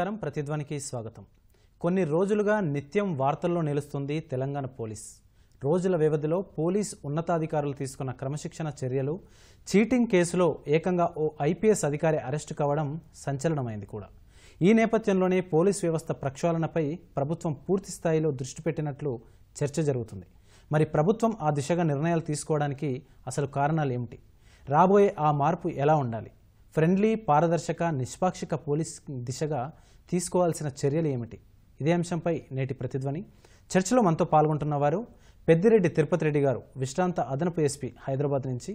నమస్కారం ప్రతిధ్వనికి స్వాగతం కొన్ని రోజులుగా నిత్యం వార్తల్లో నిలుస్తుంది తెలంగాణ పోలీస్ రోజుల వ్యవధిలో పోలీస్ ఉన్నతాధికారులు తీసుకున్న క్రమశిక్షణ చర్యలు చీటింగ్ కేసులో ఏకంగా ఓ ఐపీఎస్ అధికారి అరెస్టు కావడం సంచలనమైంది కూడా ఈ నేపథ్యంలోనే పోలీస్ వ్యవస్థ ప్రక్షాళనపై ప్రభుత్వం పూర్తి స్థాయిలో దృష్టి పెట్టినట్లు చర్చ జరుగుతుంది మరి ప్రభుత్వం ఆ దిశగా నిర్ణయాలు తీసుకోవడానికి అసలు కారణాలు ఏమిటి రాబోయే ఆ మార్పు ఎలా ఉండాలి ఫ్రెండ్లీ పారదర్శక నిష్పాక్షిక పోలీస్ దిశగా తీసుకోవాల్సిన చర్యలు ఏమిటి ఇదే అంశంపై నేటి ప్రతిధ్వని చర్చలో మనతో పాల్గొంటున్న వారు పెద్దిరెడ్డి తిరుపతి రెడ్డి గారు విశ్రాంత అదనపు ఎస్పీ హైదరాబాద్ నుంచి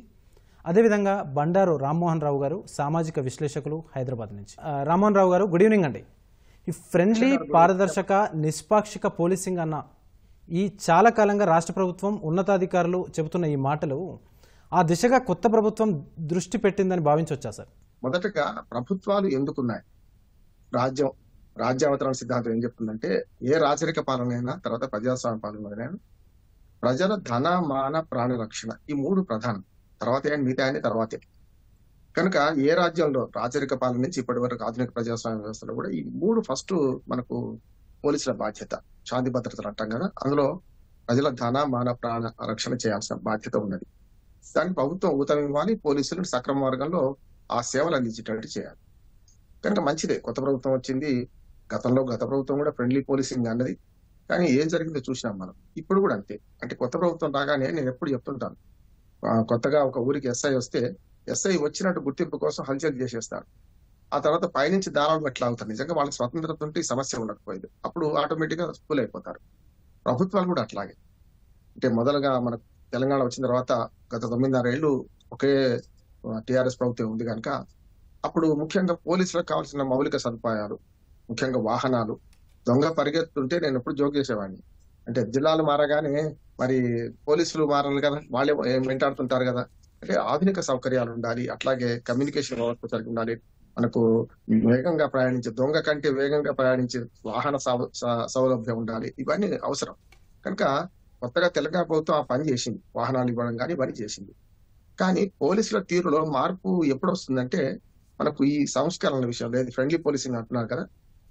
అదేవిధంగా బండారు రామ్మోహన్ రావు గారు సామాజిక విశ్లేషకులు హైదరాబాద్ నుంచి రామ్మోహన్ రావు గారు గుడ్ ఈవినింగ్ అండి ఈ ఫ్రెండ్లీ పారదర్శక నిష్పాక్షిక పోలీసింగ్ అన్న ఈ చాలా కాలంగా రాష్ట్ర ప్రభుత్వం ఉన్నతాధికారులు చెబుతున్న ఈ మాటలు ఆ దిశగా కొత్త ప్రభుత్వం దృష్టి పెట్టిందని భావించవచ్చా సార్ మొదటగా ప్రభుత్వాలు ఎందుకున్నాయి రాజ్యం రాజ్యావతరణ సిద్ధాంతం ఏం చెప్తుందంటే ఏ పాలన పాలనైనా తర్వాత ప్రజాస్వామ్య అయినా ప్రజల ధన మాన ప్రాణ రక్షణ ఈ మూడు ప్రధానం తర్వాత ఏంటి మిగతా అని తర్వాతే కనుక ఏ రాజ్యంలో రాజరిక పాలన నుంచి ఇప్పటి వరకు ఆధునిక ప్రజాస్వామ్య వ్యవస్థలో కూడా ఈ మూడు ఫస్ట్ మనకు పోలీసుల బాధ్యత శాంతి భద్రతలు అంటాం కదా అందులో ప్రజల ధన మాన ప్రాణ రక్షణ చేయాల్సిన బాధ్యత ఉన్నది దానికి ప్రభుత్వం ఊతం ఇవ్వాలి పోలీసులను సక్రమ మార్గంలో ఆ సేవలు అందించేటట్టు చేయాలి కనుక మంచిదే కొత్త ప్రభుత్వం వచ్చింది గతంలో గత ప్రభుత్వం కూడా ఫ్రెండ్లీ పోలీసింగ్ అన్నది కానీ ఏం జరిగిందో చూసినాం మనం ఇప్పుడు కూడా అంతే అంటే కొత్త ప్రభుత్వం రాగానే నేను ఎప్పుడు చెప్తుంటాను కొత్తగా ఒక ఊరికి ఎస్ఐ వస్తే ఎస్ఐ వచ్చినట్టు గుర్తింపు కోసం హల్చల్ చేసేస్తారు ఆ తర్వాత పైనుంచి దారాలు ఎట్లా అవుతారు నిజంగా వాళ్ళకి స్వతంత్రత ఉంటే సమస్య ఉండకపోయేది అప్పుడు ఆటోమేటిక్ గా స్కూల్ అయిపోతారు ప్రభుత్వాలు కూడా అట్లాగే అంటే మొదలుగా మనకు తెలంగాణ వచ్చిన తర్వాత గత తొమ్మిదిన్నర ఏళ్ళు ఒకే టిఆర్ఎస్ ప్రభుత్వం ఉంది కనుక అప్పుడు ముఖ్యంగా పోలీసులకు కావాల్సిన మౌలిక సదుపాయాలు ముఖ్యంగా వాహనాలు దొంగ పరిగెత్తుంటే నేను ఎప్పుడు జోక్ చేసేవాడిని అంటే జిల్లాలు మారగానే మరి పోలీసులు మారాలి కదా వాళ్ళే వెంటాడుతుంటారు కదా అంటే ఆధునిక సౌకర్యాలు ఉండాలి అట్లాగే కమ్యూనికేషన్ వ్యవస్థ కలిగి ఉండాలి మనకు వేగంగా ప్రయాణించే దొంగ కంటే వేగంగా ప్రయాణించే వాహన సౌలభ్యం ఉండాలి ఇవన్నీ అవసరం కనుక కొత్తగా తెలంగాణ ప్రభుత్వం ఆ పని చేసింది వాహనాలు ఇవ్వడం కానీ పని చేసింది కానీ పోలీసుల తీరులో మార్పు ఎప్పుడు వస్తుందంటే మనకు ఈ సంస్కరణల విషయం లేదు ఫ్రెండ్లీ పోలీసింగ్ అంటున్నారు కదా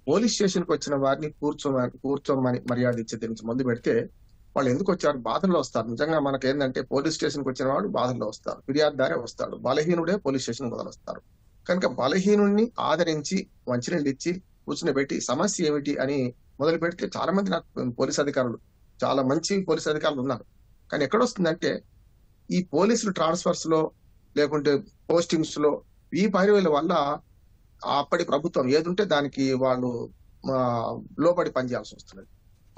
పోలీస్ స్టేషన్కి వచ్చిన వారిని కూర్చో కూర్చోమని మర్యాద ఇచ్చే దీనికి ముందు పెడితే వాళ్ళు ఎందుకు వచ్చారు బాధల్లో వస్తారు నిజంగా మనకు ఏంటంటే పోలీస్ స్టేషన్కి వచ్చిన వాడు బాధల్లో వస్తారు ఫిర్యాదుదారే వస్తాడు బలహీనుడే పోలీస్ స్టేషన్ వస్తారు కనుక బలహీనుడిని ఆదరించి మంచినీళ్ళు ఇచ్చి పెట్టి సమస్య ఏమిటి అని మొదలు పెడితే చాలా మంది నాకు పోలీస్ అధికారులు చాలా మంచి పోలీస్ అధికారులు ఉన్నారు కానీ ఎక్కడొస్తుందంటే ఈ పోలీసులు ట్రాన్స్ఫర్స్ లో లేకుంటే పోస్టింగ్స్ లో ఈ పరివేల వల్ల అప్పటి ప్రభుత్వం ఏదుంటే దానికి వాళ్ళు లోబడి పనిచేయాల్సి వస్తున్నది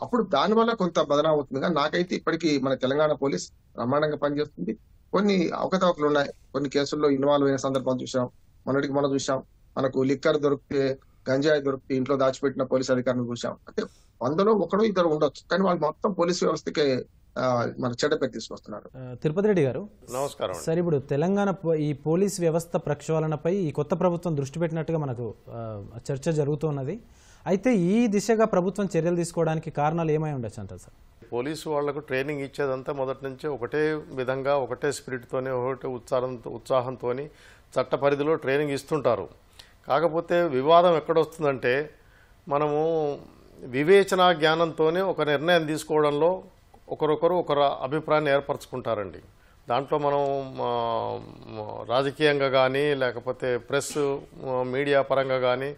అప్పుడు దానివల్ల కొంత బదలావుతుంది కానీ నాకైతే ఇప్పటికీ మన తెలంగాణ పోలీస్ బ్రహ్మాండంగా పనిచేస్తుంది కొన్ని అవకతవకలు ఉన్నాయి కొన్ని కేసుల్లో ఇన్వాల్వ్ అయిన సందర్భం చూసాం మొన్నటికి మనం చూసాం మనకు లిక్కర్ దొరికితే గంజాయి దొరికితే ఇంట్లో దాచిపెట్టిన పోలీస్ అధికారులు చూసాం అంటే వందలో ఒకడో ఇద్దరు ఉండొచ్చు కానీ వాళ్ళు మొత్తం పోలీస్ వ్యవస్థకే మన చెడ్డపేరు తీసుకొస్తున్నారు తిరుపతి రెడ్డి గారు నమస్కారం సార్ ఇప్పుడు తెలంగాణ ఈ పోలీస్ వ్యవస్థ ప్రక్షాళనపై ఈ కొత్త ప్రభుత్వం దృష్టి పెట్టినట్టుగా మనకు చర్చ జరుగుతున్నది అయితే ఈ దిశగా ప్రభుత్వం చర్యలు తీసుకోవడానికి కారణాలు ఏమై ఉండొచ్చు అంటారు సార్ పోలీసు వాళ్లకు ట్రైనింగ్ ఇచ్చేదంతా మొదటి నుంచే ఒకటే విధంగా ఒకటే స్పిరిట్తోనే ఒకటే ఉత్సాహంతో ఉత్సాహంతో చట్ట పరిధిలో ట్రైనింగ్ ఇస్తుంటారు కాకపోతే వివాదం ఎక్కడొస్తుందంటే మనము వివేచనా జ్ఞానంతోనే ఒక నిర్ణయం తీసుకోవడంలో ఒకరొకరు ఒకరు అభిప్రాయాన్ని ఏర్పరచుకుంటారండి దాంట్లో మనం రాజకీయంగా కానీ లేకపోతే ప్రెస్ మీడియా పరంగా కానీ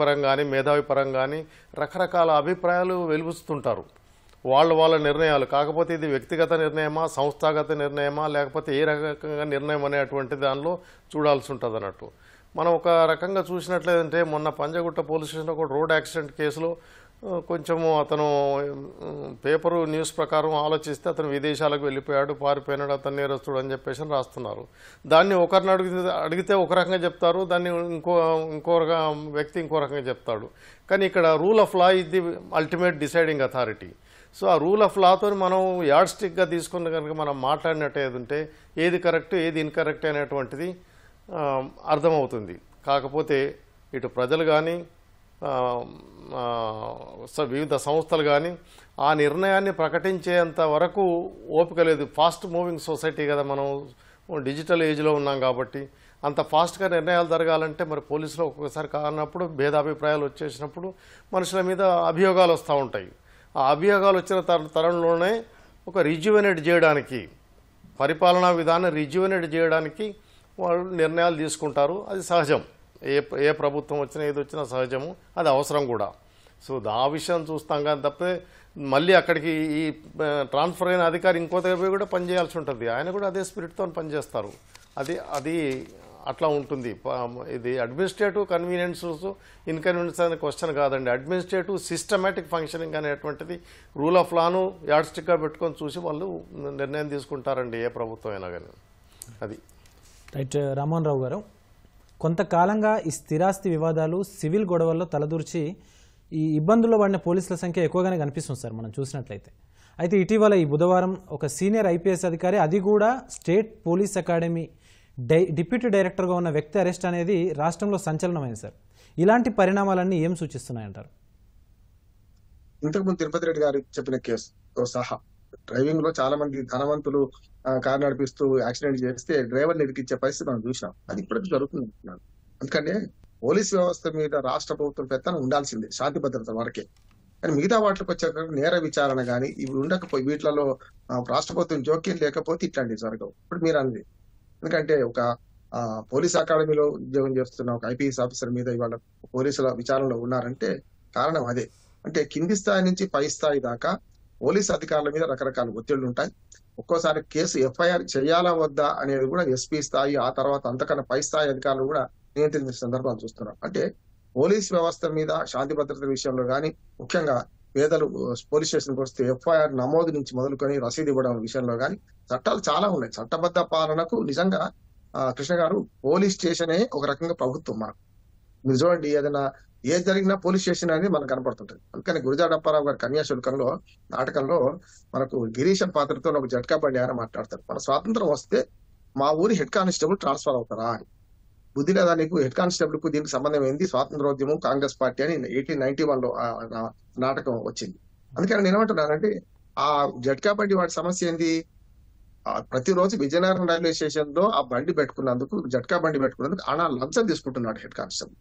పరంగా కానీ మేధావి పరంగా కానీ రకరకాల అభిప్రాయాలు వెలుపుస్తుంటారు వాళ్ళ వాళ్ళ నిర్ణయాలు కాకపోతే ఇది వ్యక్తిగత నిర్ణయమా సంస్థాగత నిర్ణయమా లేకపోతే ఏ రకంగా నిర్ణయం అనేటువంటి దానిలో చూడాల్సి ఉంటుంది అన్నట్టు మనం ఒక రకంగా చూసినట్లయితే మొన్న పంజగుట్ట పోలీస్ స్టేషన్లో ఒక రోడ్ యాక్సిడెంట్ కేసులో కొంచెము అతను పేపరు న్యూస్ ప్రకారం ఆలోచిస్తే అతను విదేశాలకు వెళ్ళిపోయాడు పారిపోయినాడు అతను నేరస్తుడు అని చెప్పేసి రాస్తున్నారు దాన్ని ఒకరిని అడిగితే అడిగితే ఒక రకంగా చెప్తారు దాన్ని ఇంకో ఇంకో వ్యక్తి ఇంకో రకంగా చెప్తాడు కానీ ఇక్కడ రూల్ ఆఫ్ లా ఇది అల్టిమేట్ డిసైడింగ్ అథారిటీ సో ఆ రూల్ ఆఫ్ లాతో మనం యాడ్ స్టిక్గా తీసుకున్న కనుక మనం మాట్లాడినట్టు ఏది ఉంటే ఏది కరెక్ట్ ఏది ఇన్కరెక్ట్ అనేటువంటిది అర్థమవుతుంది కాకపోతే ఇటు ప్రజలు కానీ వివిధ సంస్థలు కానీ ఆ నిర్ణయాన్ని ప్రకటించేంత వరకు ఓపిక లేదు ఫాస్ట్ మూవింగ్ సొసైటీ కదా మనం డిజిటల్ ఏజ్లో ఉన్నాం కాబట్టి అంత ఫాస్ట్గా నిర్ణయాలు జరగాలంటే మరి పోలీసులు ఒక్కొక్కసారి కానప్పుడు భేదాభిప్రాయాలు వచ్చేసినప్పుడు మనుషుల మీద అభియోగాలు వస్తూ ఉంటాయి ఆ అభియోగాలు వచ్చిన తరంలోనే ఒక రిజ్యువనేట్ చేయడానికి పరిపాలనా విధానం రిజ్యువనేట్ చేయడానికి వాళ్ళు నిర్ణయాలు తీసుకుంటారు అది సహజం ఏ ఏ ప్రభుత్వం వచ్చినా ఏది వచ్చినా సహజము అది అవసరం కూడా సో ఆ విషయం చూస్తాం కానీ తప్పితే మళ్ళీ అక్కడికి ఈ ట్రాన్స్ఫర్ అయిన అధికారి ఇంకో దగ్గర పోయి కూడా పనిచేయాల్సి ఉంటుంది ఆయన కూడా అదే స్పిరిట్తో పనిచేస్తారు అది అది అట్లా ఉంటుంది ఇది అడ్మినిస్ట్రేటివ్ కన్వీనియన్స్ ఇన్కన్వీనియన్స్ అనే క్వశ్చన్ కాదండి అడ్మినిస్ట్రేటివ్ సిస్టమేటిక్ ఫంక్షనింగ్ అనేటువంటిది రూల్ ఆఫ్ లాను యాడ్స్టిక్గా పెట్టుకొని చూసి వాళ్ళు నిర్ణయం తీసుకుంటారండి ఏ ప్రభుత్వం అయినా కానీ అది రైట్ రామన్ రావు గారు కొంతకాలంగా ఈ స్థిరాస్తి వివాదాలు సివిల్ గొడవల్లో తలదూర్చి ఈ ఇబ్బందుల్లో పడిన పోలీసుల సంఖ్య ఎక్కువగానే కనిపిస్తుంది సార్ మనం చూసినట్లయితే అయితే ఇటీవల ఈ బుధవారం ఒక సీనియర్ ఐపీఎస్ అధికారి అది కూడా స్టేట్ పోలీస్ అకాడమీ డై డిప్యూటీ డైరెక్టర్గా ఉన్న వ్యక్తి అరెస్ట్ అనేది రాష్ట్రంలో సంచలనమైంది సార్ ఇలాంటి పరిణామాలన్నీ ఏం సూచిస్తున్నాయంటారు ఇంతకుముందు తిరుపతి రెడ్డి గారు చెప్పిన కేసు సహా డ్రైవింగ్ లో చాలా మంది ధనవంతులు కారు నడిపిస్తూ యాక్సిడెంట్ చేస్తే డ్రైవర్ని ఇరికిచ్చే పరిస్థితి మనం చూసినాం అది ఇప్పటికీ జరుగుతుంది అనుకున్నాను ఎందుకంటే పోలీస్ వ్యవస్థ మీద రాష్ట్ర ప్రభుత్వం పెత్తనం ఉండాల్సిందే శాంతి భద్రత వరకే కానీ మిగతా వాటికి వచ్చేటప్పుడు నేర విచారణ కానీ ఇవి ఉండకపోయి వీటిలలో రాష్ట్ర ప్రభుత్వం జోక్యం లేకపోతే ఇట్లాంటివి జరగవు ఇప్పుడు మీరు అన్నది ఎందుకంటే ఒక పోలీస్ అకాడమీలో ఉద్యోగం చేస్తున్న ఒక ఐపీఎస్ ఆఫీసర్ మీద ఇవాళ పోలీసుల విచారణలో ఉన్నారంటే కారణం అదే అంటే కింది స్థాయి నుంచి పై స్థాయి దాకా పోలీస్ అధికారుల మీద రకరకాల ఒత్తిళ్లు ఉంటాయి ఒక్కోసారి కేసు ఎఫ్ఐఆర్ చేయాలా వద్దా అనేది కూడా ఎస్పీ స్థాయి ఆ తర్వాత అంతకన్నా పై స్థాయి అధికారులు కూడా నియంత్రించిన సందర్భాలు చూస్తున్నాం అంటే పోలీస్ వ్యవస్థ మీద శాంతి భద్రత విషయంలో కానీ ముఖ్యంగా పేదలు పోలీస్ స్టేషన్కి వస్తే ఎఫ్ఐఆర్ నమోదు నుంచి మొదలుకొని రసీదు ఇవ్వడం విషయంలో కానీ చట్టాలు చాలా ఉన్నాయి చట్టబద్ధ పాలనకు నిజంగా కృష్ణ గారు పోలీస్ స్టేషనే ఒక రకంగా ప్రభుత్వం మనకు మీరు చూడండి ఏదైనా ఏం జరిగినా పోలీస్ స్టేషన్ అనేది మనకు కనపడుతుంటది అందుకని గురిజాడ అప్పారావు గారి కన్యాశుల్కంలో నాటకంలో మనకు గిరీశన్ పాత్రతో ఒక జట్కా బండి ఆయన మాట్లాడతారు మన స్వాతంత్రం వస్తే మా ఊరి హెడ్ కానిస్టేబుల్ ట్రాన్స్ఫర్ అవుతారా అని బుద్ధి లేదా నీకు హెడ్ కానిస్టేబుల్ కు దీనికి సంబంధం ఏంది స్వాతంత్రోద్యమం కాంగ్రెస్ పార్టీ అని ఎయిటీన్ నైన్టీ వన్ లో నాటకం వచ్చింది అందుకని నేను ఏమంటున్నానంటే ఆ జట్కా బండి వాటి సమస్య ఏంది ప్రతిరోజు విజయనగరం రైల్వే స్టేషన్ లో ఆ బండి పెట్టుకున్నందుకు జట్కా బండి పెట్టుకున్నందుకు ఆనా లంచం తీసుకుంటున్నాడు హెడ్ కానిస్టేబుల్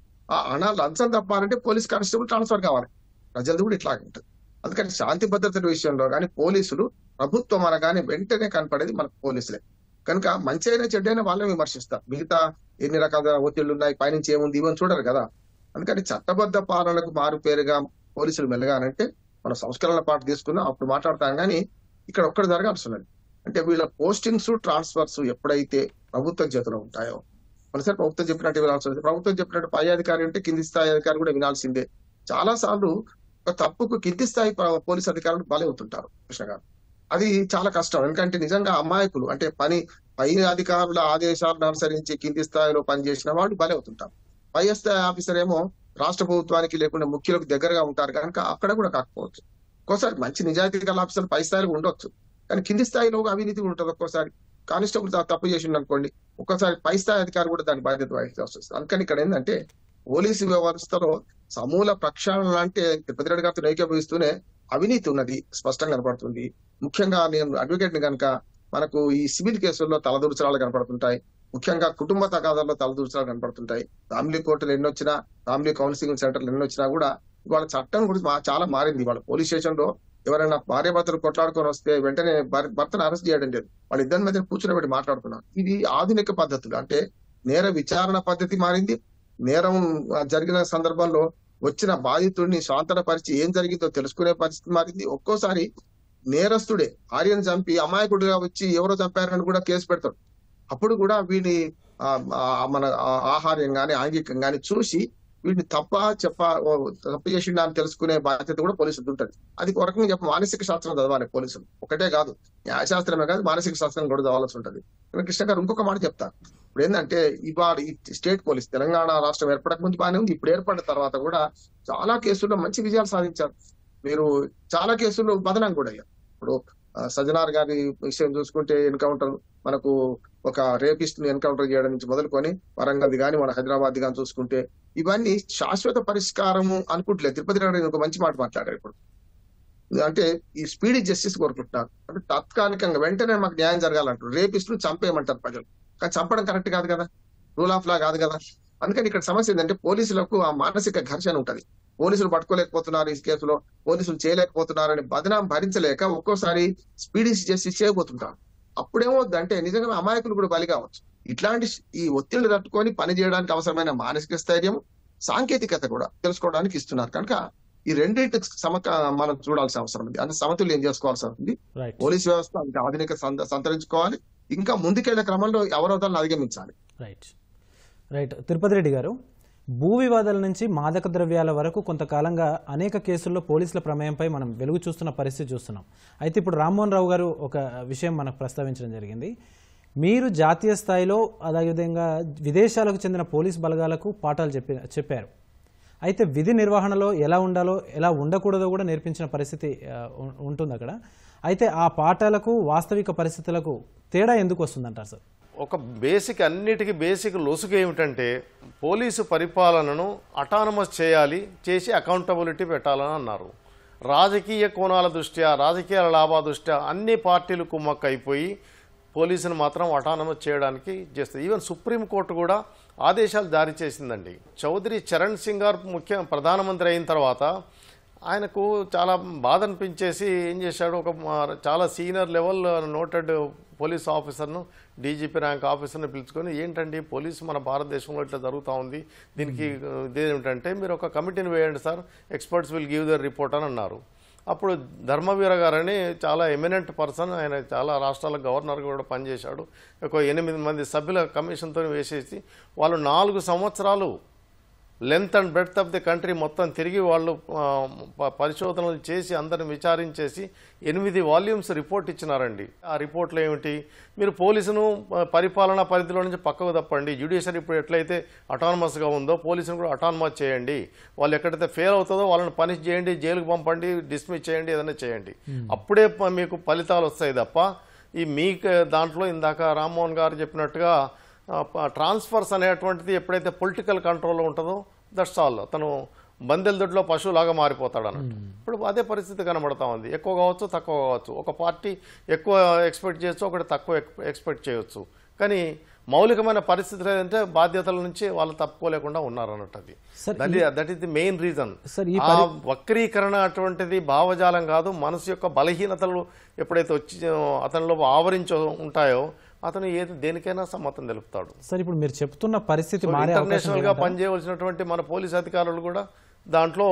అనా లంచం తప్పాలంటే పోలీస్ కానిస్టేబుల్ ట్రాన్స్ఫర్ కావాలి ప్రజలది కూడా ఇట్లా ఉంటుంది అందుకని శాంతి భద్రతల విషయంలో కానీ పోలీసులు ప్రభుత్వం అనగానే వెంటనే కనపడేది మన పోలీసులే కనుక మంచి అయినా చెడ్డైనా వాళ్ళని విమర్శిస్తారు మిగతా ఎన్ని రకాల ఒత్తిళ్లు ఉన్నాయి పైనుంచి ఏముంది ఇవన్నీ చూడరు కదా అందుకని చట్టబద్ధ పాలనకు మారు పేరుగా పోలీసులు మెలగాలంటే మన సంస్కరణల పాటు తీసుకున్నా అప్పుడు మాట్లాడతాం కానీ ఇక్కడ ఒక్కడ జరగాల్సి ఉన్నది అంటే వీళ్ళ పోస్టింగ్స్ ట్రాన్స్ఫర్స్ ఎప్పుడైతే ప్రభుత్వం చేతిలో ఉంటాయో మనసారి ప్రభుత్వం చెప్పినట్టు ఉంది ప్రభుత్వం చెప్పినట్టు పై అధికారి అంటే కింది స్థాయి అధికారి కూడా వినాల్సిందే చాలా సార్లు ఒక తప్పుకు కింది స్థాయి పోలీస్ అధికారులు అవుతుంటారు కృష్ణ గారు అది చాలా కష్టం ఎందుకంటే నిజంగా అమాయకులు అంటే పని పై అధికారుల ఆదేశాలను అనుసరించి కింది స్థాయిలో పనిచేసిన వాళ్ళు అవుతుంటారు పై స్థాయి ఆఫీసర్ ఏమో రాష్ట్ర ప్రభుత్వానికి లేకుండా ముఖ్యులకు దగ్గరగా ఉంటారు కనుక అక్కడ కూడా కాకపోవచ్చు ఒక్కోసారి మంచి నిజాయితీ గల ఆఫీసర్ పై స్థాయిలో ఉండొచ్చు కానీ కింది స్థాయిలో అవినీతి ఉంటుంది ఒక్కోసారి కానిస్టేబుల్ తప్పు చేసిండు అనుకోండి ఒక్కసారి పై స్థాయి అధికారి కూడా దాని బాధ్యత వహించాల్సి వస్తుంది అందుకని ఇక్కడ ఏంటంటే పోలీసు వ్యవస్థలో సమూల ప్రక్షాళన అంటే తిరుపతి రెడ్డి గారితో ఏకీభవిస్తూనే అవినీతి ఉన్నది స్పష్టంగా కనపడుతుంది ముఖ్యంగా నేను అడ్వకేట్ ని కనుక మనకు ఈ సివిల్ కేసుల్లో తలదూర్చరాలు కనపడుతుంటాయి ముఖ్యంగా కుటుంబ తగాదాల్లో తలదూర్చరాలు కనపడుతుంటాయి ఫ్యామిలీ కోర్టులు ఎన్నొచ్చినా ఫ్యామిలీ కౌన్సిలింగ్ సెంటర్లు ఎన్నొచ్చినా కూడా ఇవాళ చట్టం గురించి చాలా మారింది ఇవాళ పోలీస్ స్టేషన్ లో ఎవరైనా భార్య భర్తలు కొట్లాడుకొని వస్తే వెంటనే భర్తను అరెస్ట్ చేయడం లేదు వాళ్ళ ఇద్దరి మధ్య కూర్చోబెట్టి మాట్లాడుతున్నారు ఇది ఆధునిక పద్ధతులు అంటే నేర విచారణ పద్ధతి మారింది నేరం జరిగిన సందర్భంలో వచ్చిన బాధితుడిని శాంతనపరిచి ఏం జరిగిందో తెలుసుకునే పరిస్థితి మారింది ఒక్కోసారి నేరస్తుడే ఆర్యను చంపి అమాయకుడిగా వచ్చి ఎవరో చంపారని కూడా కేసు పెడతాడు అప్పుడు కూడా వీడి మన ఆహార్యం కానీ ఆంగికం కానీ చూసి వీటిని తప్ప చెప్ప తప్పు చేసిండా అని తెలుసుకునే బాధ్యత కూడా పోలీసులు ఉంటుంది అది ఒక రకంగా చెప్ప మానసిక శాస్త్రం చదవాలి పోలీసులు ఒకటే కాదు న్యాయశాస్త్రమే కాదు మానసిక శాస్త్రం కూడా చదవాల్సి ఉంటుంది కృష్ణ గారు ఇంకొక మాట చెప్తా ఇప్పుడు ఏంటంటే ఈ స్టేట్ పోలీస్ తెలంగాణ రాష్ట్రం ఏర్పడక ముందు బాగానే ఉంది ఇప్పుడు ఏర్పడిన తర్వాత కూడా చాలా కేసుల్లో మంచి విజయాలు సాధించారు మీరు చాలా కేసుల్లో బదనం కూడా అయ్యారు ఇప్పుడు సజ్జనార్ గారి విషయం చూసుకుంటే ఎన్కౌంటర్ మనకు ఒక రేపిస్ట్ ని ఎన్కౌంటర్ చేయడం నుంచి మొదలుకొని వరంగల్ గాని మన హైదరాబాద్ కానీ చూసుకుంటే ఇవన్నీ శాశ్వత పరిష్కారము అనుకుంటలేదు తిరుపతి రావడానికి ఒక మంచి మాట మాట్లాడారు ఇప్పుడు అంటే ఈ స్పీడ్ జస్టిస్ కోరుకుంటున్నారు అంటే తాత్కాలికంగా వెంటనే మాకు న్యాయం జరగాలంటారు ను చంపేయమంటారు ప్రజలు కానీ చంపడం కరెక్ట్ కాదు కదా రూల్ ఆఫ్ లా కాదు కదా అందుకని ఇక్కడ సమస్య ఏంటంటే పోలీసులకు ఆ మానసిక ఘర్షణ ఉంటుంది పోలీసులు పట్టుకోలేకపోతున్నారు ఈ కేసులో పోలీసులు చేయలేకపోతున్నారని బదనాం భరించలేక ఒక్కోసారి స్పీడ్ జస్టిస్ చేయబోతుంటారు అంటే నిజంగా అమాయకులు కూడా బలి కావచ్చు ఇట్లాంటి ఈ ఒత్తిళ్లు తట్టుకొని పని చేయడానికి అవసరమైన మానసిక స్థైర్యం సాంకేతికత కూడా తెలుసుకోవడానికి ఇస్తున్నారు కనుక ఈ రెండింటి సమక మనం చూడాల్సిన అవసరం ఉంది అంటే సమతుల్యం చేసుకోవాల్సి ఉంది పోలీస్ వ్యవస్థ ఇంకా ఆధునిక సంతరించుకోవాలి ఇంకా ముందుకెళ్లే క్రమంలో అవరోధాలను అధిగమించాలి రైట్ రైట్ తిరుపతి రెడ్డి గారు భూ వివాదాల నుంచి మాదక ద్రవ్యాల వరకు కొంతకాలంగా అనేక కేసుల్లో పోలీసుల ప్రమేయంపై మనం వెలుగు చూస్తున్న పరిస్థితి చూస్తున్నాం అయితే ఇప్పుడు రామ్మోహన్ రావు గారు ఒక విషయం మనకు ప్రస్తావించడం జరిగింది మీరు జాతీయ స్థాయిలో అదేవిధంగా విదేశాలకు చెందిన పోలీస్ బలగాలకు పాఠాలు చెప్పి చెప్పారు అయితే విధి నిర్వహణలో ఎలా ఉండాలో ఎలా ఉండకూడదో కూడా నేర్పించిన పరిస్థితి ఉంటుంది అక్కడ అయితే ఆ పాఠాలకు వాస్తవిక పరిస్థితులకు తేడా ఎందుకు వస్తుందంటారు సార్ ఒక బేసిక్ అన్నిటికీ బేసిక్ లొసుగు ఏమిటంటే పోలీసు పరిపాలనను అటానమస్ చేయాలి చేసి అకౌంటబిలిటీ పెట్టాలని అన్నారు రాజకీయ కోణాల దృష్ట్యా రాజకీయ లాభా దృష్ట్యా అన్ని పార్టీలు కుమ్మక్కైపోయి పోలీసును మాత్రం అటానమస్ చేయడానికి చేస్తుంది ఈవెన్ సుప్రీంకోర్టు కూడా ఆదేశాలు జారీ చేసిందండి చౌదరి చరణ్ సింగ్ గారు ముఖ్య ప్రధానమంత్రి అయిన తర్వాత ఆయనకు చాలా బాధ అనిపించేసి ఏం చేశాడు ఒక చాలా సీనియర్ లెవెల్ నోటెడ్ పోలీస్ ఆఫీసర్ను డీజీపీ ర్యాంక్ ఆఫీసర్ను పిలుచుకొని ఏంటండి పోలీసు మన భారతదేశంలో ఇట్లా జరుగుతూ ఉంది దీనికి hmm. ఇదేమిటంటే మీరు ఒక కమిటీని వేయండి sir experts will give their report అని అన్నారు అప్పుడు ధర్మవీర గారని చాలా ఎమినెంట్ పర్సన్ ఆయన చాలా రాష్ట్రాల గవర్నర్గా కూడా పనిచేశాడు ఒక ఎనిమిది మంది సభ్యుల కమిషన్తో వేసేసి వాళ్ళు నాలుగు సంవత్సరాలు length and breadth of the country మొత్తం తిరిగి వాళ్ళు పరిశోధనలు చేసి అందరిని విచారించేసి ఎనిమిది వాల్యూమ్స్ రిపోర్ట్ ఇచ్చినారండి ఆ రిపోర్ట్లు ఏమిటి మీరు పోలీసును పరిపాలనా పరిధిలో నుంచి పక్కకు తప్పండి జ్యుడిషియరీ ఇప్పుడు ఎట్లయితే అటానమస్గా ఉందో పోలీసును కూడా అటానమస్ చేయండి వాళ్ళు ఎక్కడైతే ఫెయిల్ అవుతుందో వాళ్ళని పనిష్ చేయండి జైలుకు పంపండి డిస్మిస్ చేయండి ఏదైనా చేయండి hmm. అప్పుడే మీకు ఫలితాలు వస్తాయి తప్ప ఈ మీ దాంట్లో ఇందాక రామ్మోహన్ గారు చెప్పినట్టుగా ట్రాన్స్ఫర్స్ అనేటువంటిది ఎప్పుడైతే పొలిటికల్ కంట్రోల్లో ఉంటుందో దట్స్ ఆల్ తను బందెల దొడ్లో పశువులాగా మారిపోతాడు అన్నట్టు hmm. ఇప్పుడు అదే పరిస్థితి కనబడతా ఉంది ఎక్కువ కావచ్చు తక్కువ కావచ్చు ఒక పార్టీ ఎక్కువ ఎక్స్పెక్ట్ చేయొచ్చు ఒకటి తక్కువ ఎక్స్పెక్ట్ చేయొచ్చు కానీ మౌలికమైన పరిస్థితులు ఏంటంటే బాధ్యతల నుంచి వాళ్ళు తప్పుకోలేకుండా ఉన్నారు అన్నట్టు అది that is the main reason ఆ వక్రీకరణ అటువంటిది భావజాలం కాదు మనసు యొక్క బలహీనతలు ఎప్పుడైతే వచ్చి అతనిలో ఆవరించి ఉంటాయో అతను ఏది దేనికైనా సమ్మతం తెలుపుతాడు సార్ ఇప్పుడు మీరు చెప్తున్న పరిస్థితి ఇంటర్నేషనల్ గా పనిచేయవలసినటువంటి మన పోలీస్ అధికారులు కూడా దాంట్లో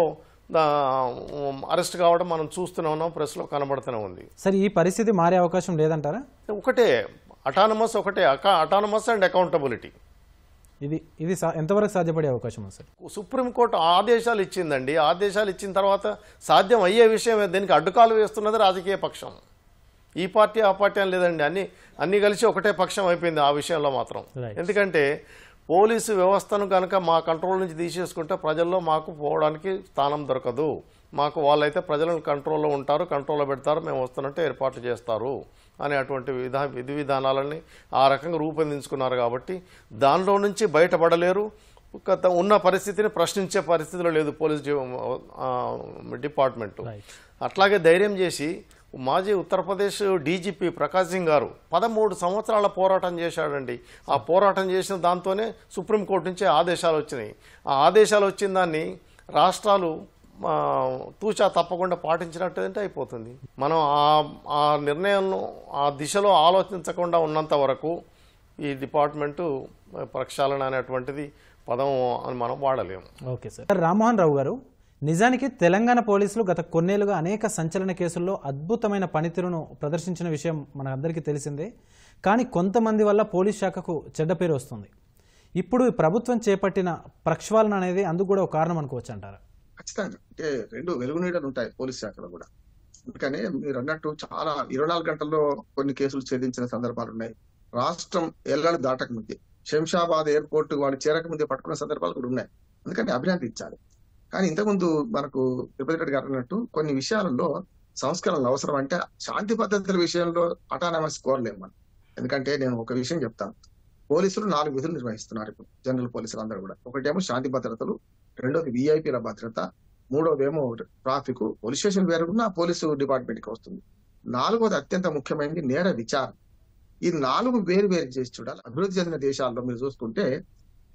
అరెస్ట్ కావడం మనం చూస్తూనే ఉన్నాం ప్రెస్లో కనబడుతూనే ఉంది సరే ఈ పరిస్థితి మారే అవకాశం లేదంటారా ఒకటే అటానమస్ ఒకటే అటానమస్ అండ్ అకౌంటబిలిటీ ఇది ఇది ఎంతవరకు సాధ్యపడే అవకాశం సార్ సుప్రీంకోర్టు ఆదేశాలు ఇచ్చిందండి ఆదేశాలు ఇచ్చిన తర్వాత సాధ్యం అయ్యే విషయం దీనికి అడ్డుకాలు వేస్తున్నది రాజకీయ పక్షం ఈ పార్టీ ఆ పార్టీ అని లేదండి అన్ని అన్నీ కలిసి ఒకటే పక్షం అయిపోయింది ఆ విషయంలో మాత్రం ఎందుకంటే పోలీసు వ్యవస్థను కనుక మా కంట్రోల్ నుంచి తీసేసుకుంటే ప్రజల్లో మాకు పోవడానికి స్థానం దొరకదు మాకు వాళ్ళైతే ప్రజలను కంట్రోల్లో ఉంటారు కంట్రోల్లో పెడతారు మేము వస్తున్నట్టే ఏర్పాట్లు చేస్తారు అనే అటువంటి విధా విధి విధానాలని ఆ రకంగా రూపొందించుకున్నారు కాబట్టి దానిలో నుంచి బయటపడలేరు గత ఉన్న పరిస్థితిని ప్రశ్నించే పరిస్థితిలో లేదు పోలీస్ డిపార్ట్మెంటు అట్లాగే ధైర్యం చేసి మాజీ ఉత్తరప్రదేశ్ డీజీపీ ప్రకాశ్ సింగ్ గారు పదమూడు సంవత్సరాల పోరాటం చేశాడండి ఆ పోరాటం చేసిన దాంతోనే సుప్రీంకోర్టు నుంచే ఆదేశాలు వచ్చినాయి ఆ ఆదేశాలు వచ్చిన దాన్ని రాష్ట్రాలు తూచా తప్పకుండా పాటించినట్టు అయిపోతుంది మనం ఆ ఆ నిర్ణయాలను ఆ దిశలో ఆలోచించకుండా ఉన్నంత వరకు ఈ డిపార్ట్మెంటు ప్రక్షాళన అనేటువంటిది పదం అని మనం వాడలేము ఓకే సార్ రామ్మోహన్ రావు గారు నిజానికి తెలంగాణ పోలీసులు గత కొన్నేళ్లుగా అనేక సంచలన కేసుల్లో అద్భుతమైన పనితీరును ప్రదర్శించిన విషయం మనందరికీ తెలిసిందే కానీ కొంతమంది వల్ల పోలీస్ శాఖకు చెడ్డ పేరు వస్తుంది ఇప్పుడు ప్రభుత్వం చేపట్టిన ప్రక్షాళన అనేది అందుకు కూడా ఒక కారణం అనుకోవచ్చు అంటారు ఖచ్చితంగా అంటే రెండు వెలుగు ఉంటాయి పోలీస్ శాఖలో కూడా అందుకనే మీరు అన్నట్టు చాలా ఇరవై నాలుగు గంటల్లో కొన్ని కేసులు ఛేదించిన సందర్భాలు ఉన్నాయి రాష్ట్రం ఎల్లాలు దాటక ముందే శంషాబాద్ ఎయిర్పోర్ట్ వాళ్ళు చేరక ముందే పట్టుకున్న సందర్భాలు కూడా ఉన్నాయి అందుకని అభినందించాలి కానీ ఇంతకుముందు మనకు తిరుపతి రెడ్డి గారు అన్నట్టు కొన్ని విషయాలలో సంస్కరణలు అవసరం అంటే శాంతి పద్ధతుల విషయంలో అటానమస్ కోరలేము మనం ఎందుకంటే నేను ఒక విషయం చెప్తాను పోలీసులు నాలుగు విధులు నిర్వహిస్తున్నారు ఇప్పుడు జనరల్ పోలీసులు అందరూ కూడా ఒకటేమో శాంతి భద్రతలు రెండోది విఐపీల భద్రత ఏమో ట్రాఫిక్ పోలీస్ స్టేషన్ వేరుకున్న పోలీసు డిపార్ట్మెంట్కి వస్తుంది నాలుగోది అత్యంత ముఖ్యమైనది నేర విచారణ ఈ నాలుగు వేరు వేరు చేసి చూడాలి అభివృద్ధి చెందిన దేశాల్లో మీరు చూసుకుంటే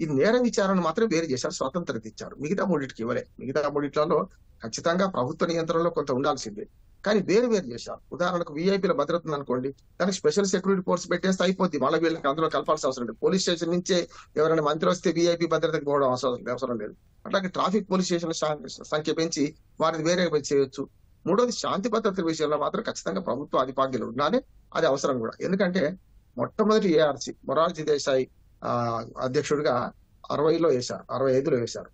ఇది నేర విచారణ మాత్రం వేరు చేశారు స్వాతంత్రత ఇచ్చారు మిగతా మూడిటికి ఇవ్వలే మిగతా మూడిట్లలో ఖచ్చితంగా ప్రభుత్వ నియంత్రణలో కొంత ఉండాల్సిందే కానీ వేరు వేరు చేశారు ఉదాహరణకు వీఐపీల భద్రత అనుకోండి దానికి స్పెషల్ సెక్యూరిటీ ఫోర్స్ పెట్టేస్తే అయిపోద్ది మళ్ళీ వీళ్ళకి అందులో కలపాల్సిన అవసరం లేదు పోలీస్ స్టేషన్ నుంచే ఎవరైనా మంత్రి వస్తే వీఐపీ భద్రతకు పోవడం అవసరం అవసరం లేదు అట్లాగే ట్రాఫిక్ పోలీస్ స్టేషన్ సంఖ్య పెంచి వారిని వేరే చేయొచ్చు మూడోది శాంతి భద్రతల విషయంలో మాత్రం ఖచ్చితంగా ప్రభుత్వ ఆధిపాగ్యలు ఉండాలి అది అవసరం కూడా ఎందుకంటే మొట్టమొదటి ఏఆర్సీ మొరార్జీ దేశాయి అధ్యక్షుడిగా అరవైలో వేశారు అరవై ఐదులో వేశారు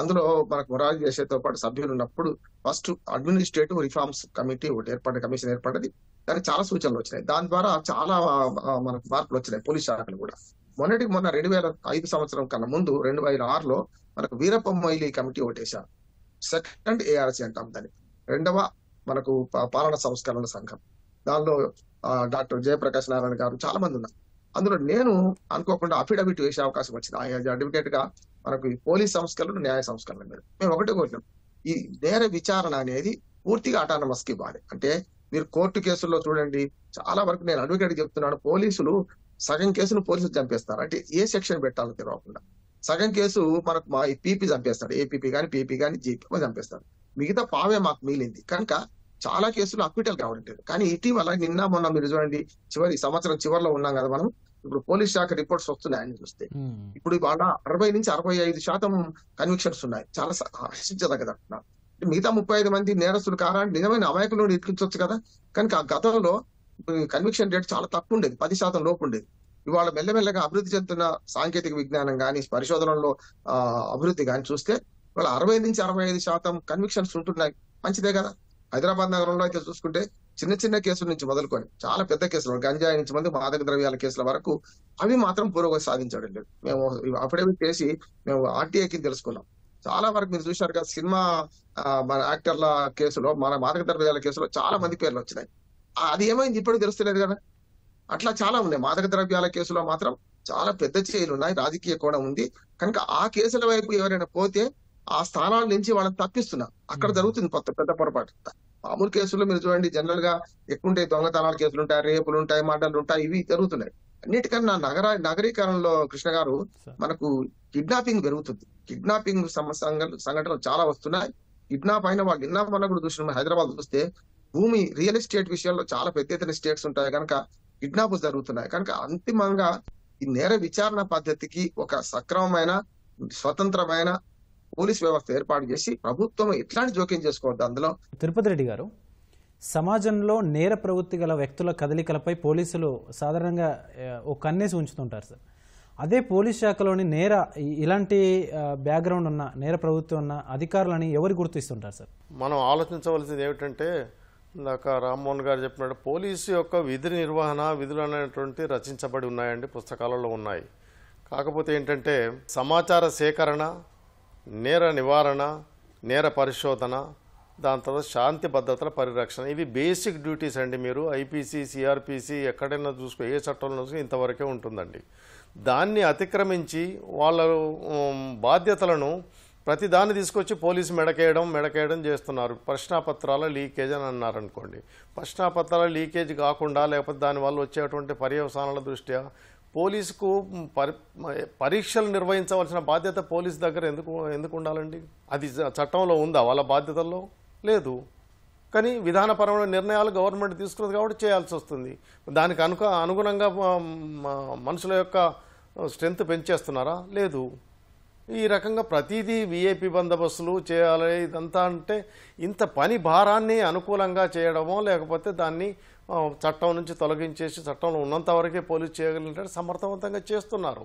అందులో మనకు మొరారి దేశాయ్తో పాటు సభ్యులు ఉన్నప్పుడు ఫస్ట్ అడ్మినిస్ట్రేటివ్ రిఫార్మ్స్ కమిటీ ఒకటి ఏర్పడిన కమిషన్ ఏర్పడ్డది దానికి చాలా సూచనలు వచ్చినాయి దాని ద్వారా చాలా మనకు మార్పులు వచ్చినాయి పోలీస్ శాఖలు కూడా మొన్నటికి మొన్న రెండు వేల ఐదు సంవత్సరం కన్నా ముందు రెండు వేల ఆరులో మనకు వీరప్ప మొయిలీ కమిటీ ఒకటేశారు సెకండ్ ఏఆర్సీ అంటాం దాన్ని రెండవ మనకు పాలన సంస్కరణ సంఘం దానిలో డాక్టర్ జయప్రకాశ్ నారాయణ గారు చాలా మంది ఉన్నారు అందులో నేను అనుకోకుండా అఫిడవిట్ వేసే అవకాశం వచ్చింది ఆయన అడ్వకేట్ గా మనకు పోలీస్ సంస్కరణలు న్యాయ సంస్కరణలు మీద మేము ఒకటే కోరినాం ఈ నేర విచారణ అనేది పూర్తిగా అటానమస్ కి అంటే మీరు కోర్టు కేసుల్లో చూడండి చాలా వరకు నేను అడ్వకేట్ చెప్తున్నాను పోలీసులు సగం కేసును పోలీసులు చంపేస్తారు అంటే ఏ సెక్షన్ పెట్టాలో తెలియకుండా సగం కేసు మనకు మా ఈ పీపీ చంపేస్తాడు ఏపీపీ కానీ పీపీ కానీ జీపీ చంపేస్తాడు మిగతా పావే మాకు మిగిలింది కనుక చాలా కేసులు అక్విటల్ కావడం లేదు కానీ ఇటీవల నిన్న మొన్న మీరు చూడండి చివరి సంవత్సరం చివరిలో ఉన్నాం కదా మనం ఇప్పుడు పోలీస్ శాఖ రిపోర్ట్స్ వస్తున్నాయని చూస్తే ఇప్పుడు వాళ్ళ అరవై నుంచి అరవై ఐదు శాతం కన్విక్షన్స్ ఉన్నాయి చాలా హర్షించదగ్గదంటున్నారు మిగతా ముప్పై ఐదు మంది నేరస్తులు కారా నిజమైన అమాయకులను ఇరికించవచ్చు కదా కనుక ఆ గతంలో కన్విక్షన్ రేట్ చాలా తక్కువ ఉండేది పది శాతం లోపు ఉండేది ఇవాళ మెల్లమెల్లగా అభివృద్ధి చెందుతున్న సాంకేతిక విజ్ఞానం కానీ పరిశోధనలో అభివృద్ధి కానీ చూస్తే ఇవాళ అరవై నుంచి అరవై ఐదు శాతం కన్విక్షన్స్ ఉంటున్నాయి మంచిదే కదా హైదరాబాద్ నగరంలో అయితే చూసుకుంటే చిన్న చిన్న కేసుల నుంచి మొదలుకొని చాలా పెద్ద కేసులు గంజాయి నుంచి మంది మాదక ద్రవ్యాల కేసుల వరకు అవి మాత్రం పురోగతి సాధించడం లేదు మేము అఫిడవిట్ చేసి మేము ఆర్టీఐకి తెలుసుకున్నాం చాలా వరకు మీరు చూశారు కదా సినిమా మన యాక్టర్ల కేసులో మన మాదక ద్రవ్యాల కేసులో చాలా మంది పేర్లు వచ్చినాయి అది ఏమైంది ఇప్పుడు తెలుస్తలేదు కదా అట్లా చాలా ఉన్నాయి మాదక ద్రవ్యాల కేసులో మాత్రం చాలా పెద్ద చేయలు ఉన్నాయి రాజకీయ కోణం ఉంది కనుక ఆ కేసుల వైపు ఎవరైనా పోతే ఆ స్థానాల నుంచి వాళ్ళని తప్పిస్తున్నారు అక్కడ జరుగుతుంది కొత్త పెద్ద పొరపాటు మామూలు కేసుల్లో మీరు చూడండి జనరల్ గా ఎక్కువ ఉంటాయి దొంగతనాల కేసులు ఉంటాయి రేపులు ఉంటాయి మర్డర్లు ఉంటాయి ఇవి జరుగుతున్నాయి అన్నిటికన్నా నగర నగరీకరణలో కృష్ణ గారు మనకు కిడ్నాపింగ్ పెరుగుతుంది కిడ్నాపింగ్ సంఘటనలు చాలా వస్తున్నాయి కిడ్నాప్ అయిన వాళ్ళు నిన్న కూడా చూసిన హైదరాబాద్ చూస్తే భూమి రియల్ ఎస్టేట్ విషయంలో చాలా పెద్ద ఎత్తున స్టేట్స్ ఉంటాయి కనుక కిడ్నాప్ జరుగుతున్నాయి కనుక అంతిమంగా ఈ నేర విచారణ పద్ధతికి ఒక సక్రమమైన స్వతంత్రమైన పోలీస్ వ్యవస్థ ఏర్పాటు చేసి ప్రభుత్వం ఎట్లాంటి జోక్యం చేసుకోవద్దు అందులో తిరుపతి రెడ్డి గారు సమాజంలో నేర ప్రవృత్తి గల వ్యక్తుల కదలికలపై పోలీసులు సాధారణంగా ఒక కన్నేసి ఉంచుతుంటారు సార్ అదే పోలీస్ శాఖలోని నేర ఇలాంటి బ్యాక్గ్రౌండ్ ఉన్న నేర ప్రభుత్వం ఉన్న అధికారులని ఎవరు గుర్తిస్తుంటారు సార్ మనం ఆలోచించవలసింది ఏమిటంటే ఇందాక రామ్మోహన్ గారు చెప్పినట్టు పోలీసు యొక్క విధి నిర్వహణ విధులు అనేటువంటి రచించబడి ఉన్నాయండి పుస్తకాలలో ఉన్నాయి కాకపోతే ఏంటంటే సమాచార సేకరణ నేర నివారణ నేర పరిశోధన దాని తర్వాత శాంతి భద్రతల పరిరక్షణ ఇవి బేసిక్ డ్యూటీస్ అండి మీరు ఐపీసీ సిఆర్పిసి ఎక్కడైనా చూసుకో ఏ చట్టంలో చూసుకో ఇంతవరకే ఉంటుందండి దాన్ని అతిక్రమించి వాళ్ళ బాధ్యతలను ప్రతి దాన్ని తీసుకొచ్చి పోలీసు మెడకేయడం మెడకేయడం చేస్తున్నారు ప్రశ్నాపత్రాల లీకేజ్ అని అన్నారనుకోండి ప్రశ్నాపత్రాల లీకేజ్ కాకుండా లేకపోతే దానివల్ల వచ్చేటువంటి పర్యవసానాల దృష్ట్యా పోలీసుకు పరీక్షలు నిర్వహించవలసిన బాధ్యత పోలీసు దగ్గర ఎందుకు ఎందుకు ఉండాలండి అది చట్టంలో ఉందా వాళ్ళ బాధ్యతల్లో లేదు కానీ విధానపరమైన నిర్ణయాలు గవర్నమెంట్ తీసుకున్నది కాబట్టి చేయాల్సి వస్తుంది దానికి అనుక అనుగుణంగా మనుషుల యొక్క స్ట్రెంగ్త్ పెంచేస్తున్నారా లేదు ఈ రకంగా ప్రతిదీ విఐపి బందోబస్తులు చేయాలి ఇదంతా అంటే ఇంత పని భారాన్ని అనుకూలంగా చేయడమో లేకపోతే దాన్ని చట్టం నుంచి తొలగించేసి చట్టంలో ఉన్నంత వరకే పోలీస్ చేయగలిగినట్టు సమర్థవంతంగా చేస్తున్నారు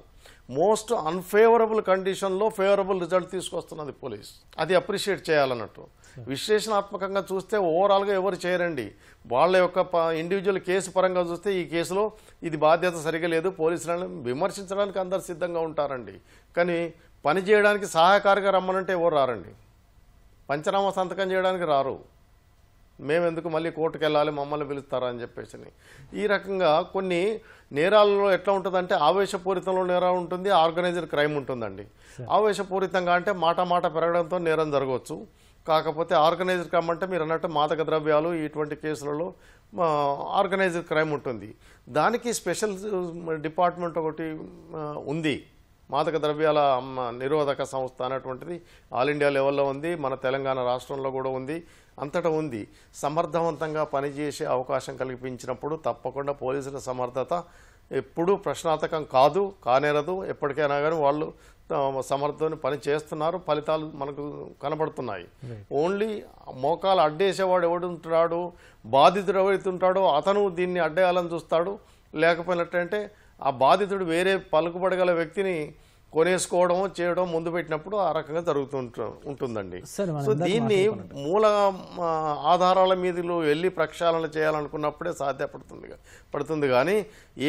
మోస్ట్ అన్ఫేవరబుల్ కండిషన్లో ఫేవరబుల్ రిజల్ట్ తీసుకొస్తున్నది పోలీస్ అది అప్రిషియేట్ చేయాలన్నట్టు విశ్లేషణాత్మకంగా చూస్తే ఓవరాల్గా ఎవరు చేయరండి వాళ్ళ యొక్క ఇండివిజువల్ కేసు పరంగా చూస్తే ఈ కేసులో ఇది బాధ్యత సరిగా లేదు పోలీసులను విమర్శించడానికి అందరు సిద్ధంగా ఉంటారండి కానీ పని చేయడానికి సహాయకారిగా రమ్మనంటే ఎవరు రారండి పంచనామా సంతకం చేయడానికి రారు మేమెందుకు మళ్ళీ కోర్టుకు వెళ్ళాలి మమ్మల్ని పిలుస్తారా అని చెప్పేసి ఈ రకంగా కొన్ని నేరాలలో ఎట్లా ఉంటుందంటే ఆవేశపూరితంలో నేరం ఉంటుంది ఆర్గనైజ్డ్ క్రైమ్ ఉంటుందండి ఆవేశపూరితంగా అంటే మాట మాట పెరగడంతో నేరం జరగవచ్చు కాకపోతే ఆర్గనైజ్డ్ క్రైమ్ అంటే మీరు అన్నట్టు మాదక ద్రవ్యాలు ఇటువంటి కేసులలో ఆర్గనైజ్డ్ క్రైమ్ ఉంటుంది దానికి స్పెషల్ డిపార్ట్మెంట్ ఒకటి ఉంది మాదక ద్రవ్యాల నిరోధక సంస్థ అనేటువంటిది ఆల్ ఇండియా లెవెల్లో ఉంది మన తెలంగాణ రాష్ట్రంలో కూడా ఉంది అంతటా ఉంది సమర్థవంతంగా పనిచేసే అవకాశం కల్పించినప్పుడు తప్పకుండా పోలీసుల సమర్థత ఎప్పుడూ ప్రశ్నార్థకం కాదు కానేరదు ఎప్పటికైనా కానీ వాళ్ళు సమర్థని పని చేస్తున్నారు ఫలితాలు మనకు కనబడుతున్నాయి ఓన్లీ మోకాలు అడ్డేసేవాడు ఎవడుంటున్నాడు బాధితుడు ఎవరైతుంటాడో అతను దీన్ని అడ్డేయాలని చూస్తాడు లేకపోయినట్టంటే ఆ బాధితుడు వేరే పలుకుబడగల వ్యక్తిని కొనేసుకోవడం చేయడం ముందు పెట్టినప్పుడు ఆ రకంగా జరుగుతుంట ఉంటుందండి సో దీన్ని మూల ఆధారాల మీద వెళ్ళి ప్రక్షాళన చేయాలనుకున్నప్పుడే సాధ్యపడుతుంది పడుతుంది కానీ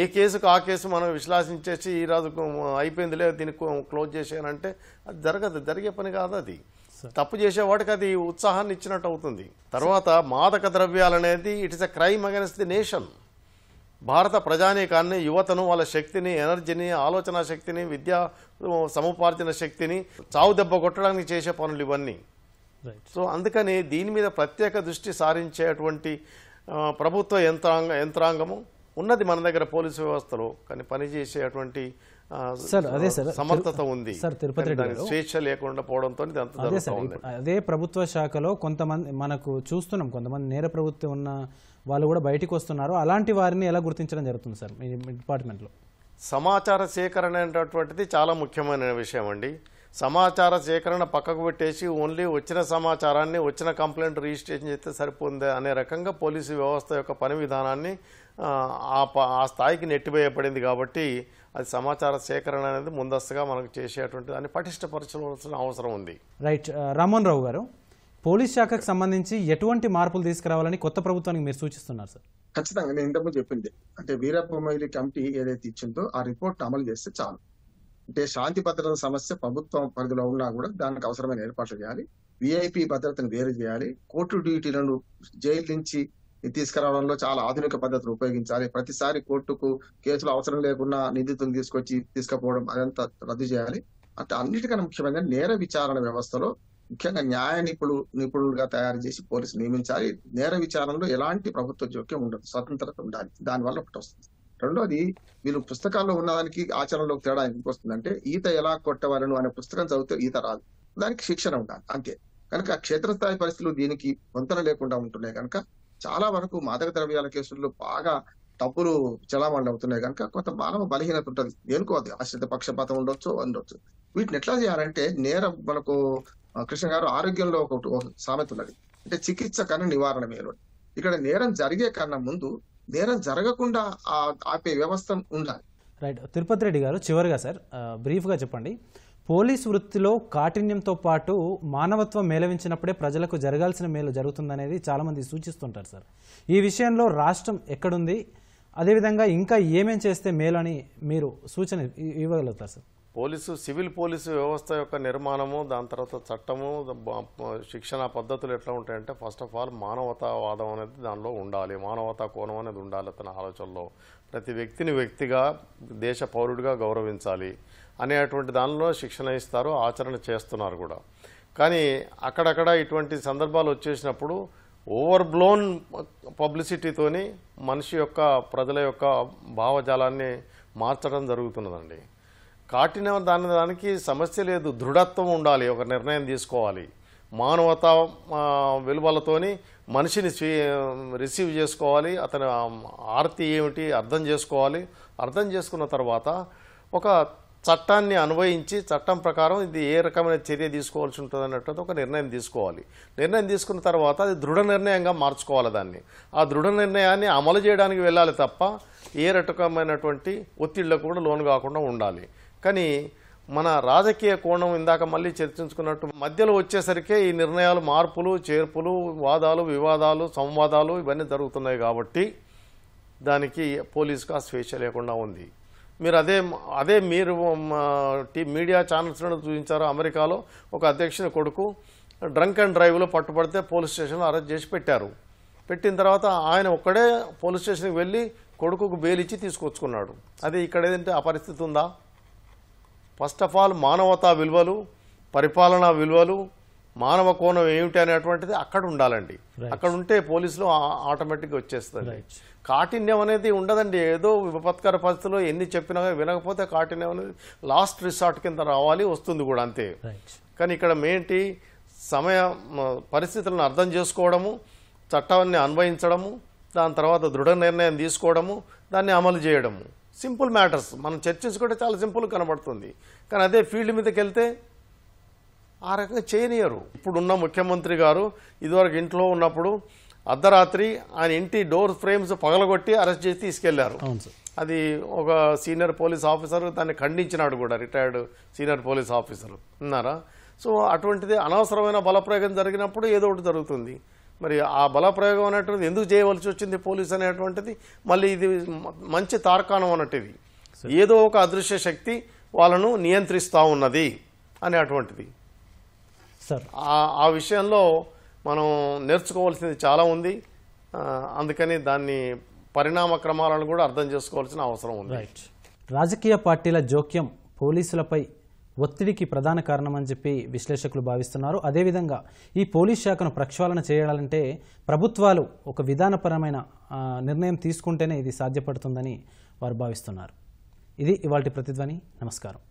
ఏ కేసుకు ఆ కేసు మనం విశ్లాసించేసి ఈ రాజు అయిపోయిందిలే దీన్ని క్లోజ్ చేసేయాలంటే అది జరగదు జరిగే పని కాదు అది తప్పు చేసేవాడికి అది ఉత్సాహాన్ని ఇచ్చినట్టు అవుతుంది తర్వాత మాదక ద్రవ్యాలు అనేది it is a crime against the nation భారత ప్రజానీకాన్ని యువతను వాళ్ళ శక్తిని ఎనర్జీని ఆలోచన శక్తిని విద్యా సముపార్జన శక్తిని చావు దెబ్బ కొట్టడానికి చేసే పనులు ఇవన్నీ సో అందుకని దీని మీద ప్రత్యేక దృష్టి సారించేటువంటి ప్రభుత్వ యంత్రాంగ యంత్రాంగము ఉన్నది మన దగ్గర పోలీసు వ్యవస్థలో కానీ పనిచేసేటువంటి సార్ అదే సార్ సమర్థత ఉంది సార్ తిరుపతి స్వేచ్ఛ లేకుండా పోవడంతో అదే ప్రభుత్వ శాఖలో కొంతమంది మనకు చూస్తున్నాం కొంతమంది నేర ప్రభుత్వం ఉన్న వాళ్ళు కూడా బయటకు వస్తున్నారు అలాంటి వారిని ఎలా గుర్తించడం జరుగుతుంది సార్ మీ డిపార్ట్మెంట్లో సమాచార సేకరణ అనేటటువంటిది చాలా ముఖ్యమైన విషయం అండి సమాచార సేకరణ పక్కకు పెట్టేసి ఓన్లీ వచ్చిన సమాచారాన్ని వచ్చిన కంప్లైంట్ రిజిస్ట్రేషన్ చేస్తే సరిపోతుంది అనే రకంగా పోలీసు వ్యవస్థ యొక్క పని విధానాన్ని ఆ స్థాయికి నెట్టివేయబడింది కాబట్టి అది సమాచార సేకరణ అనేది ముందస్తుగా మనకు చేసేటువంటి దాన్ని పటిష్టపరచవలసిన అవసరం ఉంది రైట్ రామన్ రావు గారు పోలీస్ శాఖకు సంబంధించి ఎటువంటి మార్పులు తీసుకురావాలని కొత్త ప్రభుత్వానికి మీరు సూచిస్తున్నారు సార్ ఖచ్చితంగా నేను ఇంతకుముందు చెప్పింది అంటే వీరభూమైలి కమిటీ ఏదైతే ఇచ్చిందో ఆ రిపోర్ట్ అమలు చేస్తే చాలు అంటే శాంతి భద్రత సమస్య ప్రభుత్వం పరిధిలో ఉన్నా కూడా దానికి అవసరమైన ఏర్పాట్లు చేయాలి విఐపి భద్రతను వేరు చేయాలి కోర్టు డ్యూటీలను జైలు నుంచి తీసుకురావడంలో చాలా ఆధునిక పద్ధతులు ఉపయోగించాలి ప్రతిసారి కోర్టుకు కేసులు అవసరం లేకుండా నిందితులు తీసుకొచ్చి తీసుకుపోవడం అదంతా రద్దు చేయాలి అంటే అన్నిటికన్నా ముఖ్యమైన నేర విచారణ వ్యవస్థలో ముఖ్యంగా న్యాయ నిపుణులు నిపుణులుగా తయారు చేసి పోలీసు నియమించాలి నేర విచారణలో ఎలాంటి ప్రభుత్వ జోక్యం ఉండదు స్వతంత్రత ఉండాలి దానివల్ల ఒకటి వస్తుంది రెండోది వీళ్ళు పుస్తకాల్లో ఉన్నదానికి ఆచరణలోకి తేడా ఎందుకు వస్తుందంటే ఈత ఎలా కొట్టవలను అనే పుస్తకం చదివితే ఈత రాదు దానికి శిక్షణ ఉండాలి అంతే కనుక క్షేత్రస్థాయి పరిస్థితులు దీనికి వంతన లేకుండా ఉంటున్నాయి కనుక చాలా వరకు మాదక ద్రవ్యాల కేసుల్లో బాగా తప్పులు చలామణి అవుతున్నాయి కనుక కొంత మానవ బలహీనత ఉంటుంది దేనికో అది ఆశ్రిత పక్షపాతం ఉండొచ్చు ఉండొచ్చు వీటిని ఎట్లా చేయాలంటే నేరం మనకు కృష్ణ గారు ఆరోగ్యంలో ఒక సామెత ఉన్నది అంటే చికిత్స కన్నా నివారణ మేలు ఇక్కడ నేరం జరిగే కన్నా ముందు నేరం జరగకుండా ఆపే వ్యవస్థ ఉండాలి రైట్ తిరుపతి రెడ్డి గారు చివరిగా సార్ బ్రీఫ్గా చెప్పండి పోలీస్ వృత్తిలో కాఠిన్యంతో పాటు మానవత్వం మేలవించినప్పుడే ప్రజలకు జరగాల్సిన మేలు జరుగుతుందనేది చాలామంది సూచిస్తుంటారు సార్ ఈ విషయంలో రాష్ట్రం ఎక్కడుంది అదేవిధంగా ఇంకా ఏమేం చేస్తే మేలు అని మీరు సూచన ఇవ్వగలుగుతారు సార్ పోలీసు సివిల్ పోలీసు వ్యవస్థ యొక్క నిర్మాణము దాని తర్వాత చట్టము శిక్షణ పద్ధతులు ఎట్లా ఉంటాయంటే ఫస్ట్ ఆఫ్ ఆల్ మానవతావాదం అనేది దానిలో ఉండాలి మానవతా కోణం అనేది ఉండాలి తన ఆలోచనలో ప్రతి వ్యక్తిని వ్యక్తిగా దేశ పౌరుడిగా గౌరవించాలి అనేటువంటి దానిలో శిక్షణ ఇస్తారు ఆచరణ చేస్తున్నారు కూడా కానీ అక్కడక్కడ ఇటువంటి సందర్భాలు వచ్చేసినప్పుడు ఓవర్ బ్లోన్ పబ్లిసిటీతోని మనిషి యొక్క ప్రజల యొక్క భావజాలాన్ని మార్చడం జరుగుతున్నదండి కాటిన దాని దానికి సమస్య లేదు దృఢత్వం ఉండాలి ఒక నిర్ణయం తీసుకోవాలి మానవత విలువలతోని మనిషిని రిసీవ్ చేసుకోవాలి అతని ఆర్తి ఏమిటి అర్థం చేసుకోవాలి అర్థం చేసుకున్న తర్వాత ఒక చట్టాన్ని అన్వయించి చట్టం ప్రకారం ఇది ఏ రకమైన చర్య తీసుకోవాల్సి ఉంటుంది అన్నట్టు ఒక నిర్ణయం తీసుకోవాలి నిర్ణయం తీసుకున్న తర్వాత అది దృఢ నిర్ణయంగా మార్చుకోవాలి దాన్ని ఆ దృఢ నిర్ణయాన్ని అమలు చేయడానికి వెళ్ళాలి తప్ప ఏ రకమైనటువంటి ఒత్తిళ్ళకు కూడా లోను కాకుండా ఉండాలి కానీ మన రాజకీయ కోణం ఇందాక మళ్ళీ చర్చించుకున్నట్టు మధ్యలో వచ్చేసరికే ఈ నిర్ణయాలు మార్పులు చేర్పులు వాదాలు వివాదాలు సంవాదాలు ఇవన్నీ జరుగుతున్నాయి కాబట్టి దానికి పోలీసుకు ఆ స్వేచ్ఛ లేకుండా ఉంది మీరు అదే అదే మీరు మీడియా ఛానల్స్లో చూపించారు అమెరికాలో ఒక అధ్యక్షుని కొడుకు డ్రంక్ అండ్ డ్రైవ్లో పట్టుబడితే పోలీస్ స్టేషన్లో అరెస్ట్ చేసి పెట్టారు పెట్టిన తర్వాత ఆయన ఒక్కడే పోలీస్ స్టేషన్కి వెళ్ళి కొడుకుకు బెయిలిచ్చి తీసుకొచ్చుకున్నాడు అదే ఇక్కడ ఏదంటే ఆ పరిస్థితి ఉందా ఫస్ట్ ఆఫ్ ఆల్ మానవతా విలువలు పరిపాలనా విలువలు మానవ కోణం ఏమిటి అనేటువంటిది అక్కడ ఉండాలండి అక్కడ ఉంటే పోలీసులు ఆటోమేటిక్గా వచ్చేస్తుంది కాఠిన్యం అనేది ఉండదండి ఏదో విపత్కర పరిస్థితిలో ఎన్ని చెప్పినా వినకపోతే కాఠిన్యం అనేది లాస్ట్ రిసార్ట్ కింద రావాలి వస్తుంది కూడా అంతే కానీ ఇక్కడ మేంటి సమయ పరిస్థితులను అర్థం చేసుకోవడము చట్టాన్ని అన్వయించడము దాని తర్వాత దృఢ నిర్ణయం తీసుకోవడము దాన్ని అమలు చేయడము సింపుల్ మ్యాటర్స్ మనం చర్చించుకుంటే చాలా సింపుల్ కనబడుతుంది కానీ అదే ఫీల్డ్ మీదకి వెళ్తే ఆ రకంగా చేయనియరు ఇప్పుడున్న ముఖ్యమంత్రి గారు ఇదివరకు ఇంట్లో ఉన్నప్పుడు అర్ధరాత్రి ఆయన ఇంటి డోర్ ఫ్రేమ్స్ పగలగొట్టి అరెస్ట్ చేసి తీసుకెళ్లారు అది ఒక సీనియర్ పోలీస్ ఆఫీసర్ దాన్ని ఖండించినాడు కూడా రిటైర్డ్ సీనియర్ పోలీస్ ఆఫీసర్ ఉన్నారా సో అటువంటిది అనవసరమైన బలప్రయోగం జరిగినప్పుడు ఏదో ఒకటి జరుగుతుంది మరి ఆ బలప్రయోగం అనేటువంటిది ఎందుకు చేయవలసి వచ్చింది పోలీస్ అనేటువంటిది మళ్ళీ ఇది మంచి తార్కాణం అన్నట్టు ఏదో ఒక అదృశ్య శక్తి వాళ్ళను నియంత్రిస్తూ ఉన్నది అనేటువంటిది సార్ ఆ విషయంలో మనం నేర్చుకోవాల్సింది చాలా ఉంది అందుకని దాన్ని పరిణామ క్రమాలను కూడా అర్థం చేసుకోవాల్సిన అవసరం ఉంది రైట్ రాజకీయ పార్టీల జోక్యం పోలీసులపై ఒత్తిడికి ప్రధాన కారణమని చెప్పి విశ్లేషకులు భావిస్తున్నారు అదేవిధంగా ఈ పోలీస్ శాఖను ప్రక్షాళన చేయాలంటే ప్రభుత్వాలు ఒక విధానపరమైన నిర్ణయం తీసుకుంటేనే ఇది సాధ్యపడుతుందని వారు భావిస్తున్నారు ఇది ఇవాళ ప్రతిధ్వని నమస్కారం